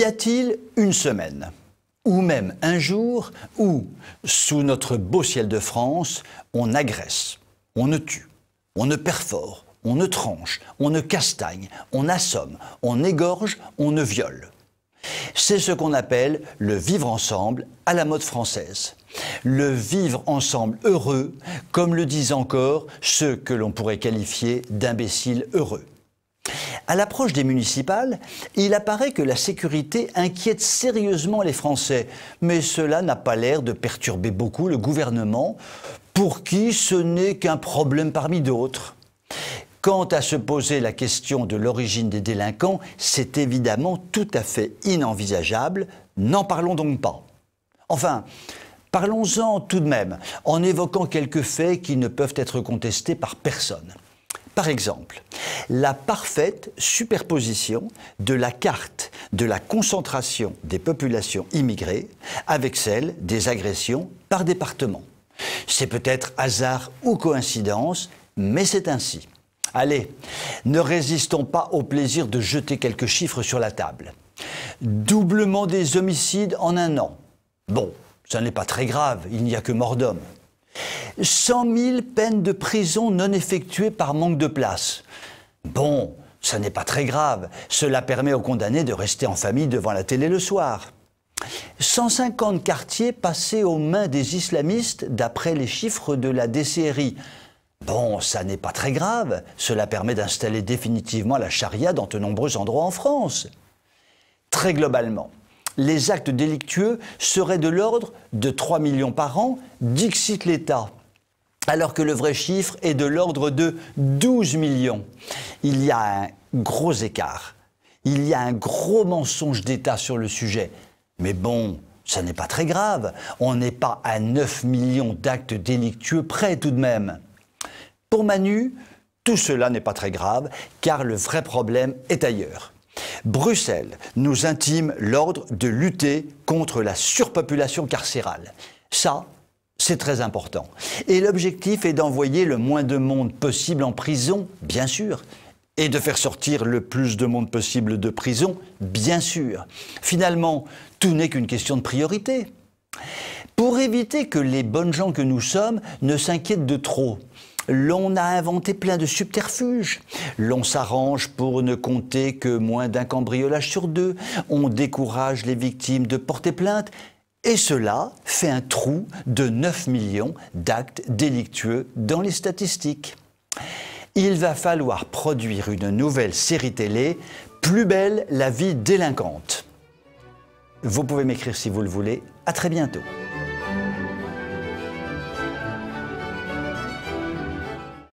y a-t-il une semaine ou même un jour où, sous notre beau ciel de France, on agresse, on ne tue, on ne perfore, on ne tranche, on ne castagne, on assomme, on égorge, on ne viole. C'est ce qu'on appelle le vivre ensemble à la mode française. Le vivre ensemble heureux, comme le disent encore ceux que l'on pourrait qualifier d'imbéciles heureux. À l'approche des municipales, il apparaît que la sécurité inquiète sérieusement les Français, mais cela n'a pas l'air de perturber beaucoup le gouvernement, pour qui ce n'est qu'un problème parmi d'autres. Quant à se poser la question de l'origine des délinquants, c'est évidemment tout à fait inenvisageable, n'en parlons donc pas. Enfin, parlons-en tout de même, en évoquant quelques faits qui ne peuvent être contestés par personne. Par exemple, la parfaite superposition de la carte de la concentration des populations immigrées avec celle des agressions par département. C'est peut-être hasard ou coïncidence, mais c'est ainsi. Allez, ne résistons pas au plaisir de jeter quelques chiffres sur la table. Doublement des homicides en un an. Bon, ça n'est pas très grave, il n'y a que mort d'homme. 100 000 peines de prison non effectuées par manque de place. Bon, ça n'est pas très grave. Cela permet aux condamnés de rester en famille devant la télé le soir. 150 quartiers passés aux mains des islamistes d'après les chiffres de la DCRI. Bon, ça n'est pas très grave. Cela permet d'installer définitivement la charia dans de nombreux endroits en France. Très globalement, les actes délictueux seraient de l'ordre de 3 millions par an, dixit l'État alors que le vrai chiffre est de l'ordre de 12 millions. Il y a un gros écart. Il y a un gros mensonge d'État sur le sujet. Mais bon, ça n'est pas très grave. On n'est pas à 9 millions d'actes délictueux près tout de même. Pour Manu, tout cela n'est pas très grave, car le vrai problème est ailleurs. Bruxelles nous intime l'ordre de lutter contre la surpopulation carcérale. Ça, c'est très important. Et l'objectif est d'envoyer le moins de monde possible en prison, bien sûr, et de faire sortir le plus de monde possible de prison, bien sûr. Finalement, tout n'est qu'une question de priorité. Pour éviter que les bonnes gens que nous sommes ne s'inquiètent de trop, l'on a inventé plein de subterfuges. L'on s'arrange pour ne compter que moins d'un cambriolage sur deux. On décourage les victimes de porter plainte. Et cela fait un trou de 9 millions d'actes délictueux dans les statistiques. Il va falloir produire une nouvelle série télé, Plus belle la vie délinquante. Vous pouvez m'écrire si vous le voulez. À très bientôt.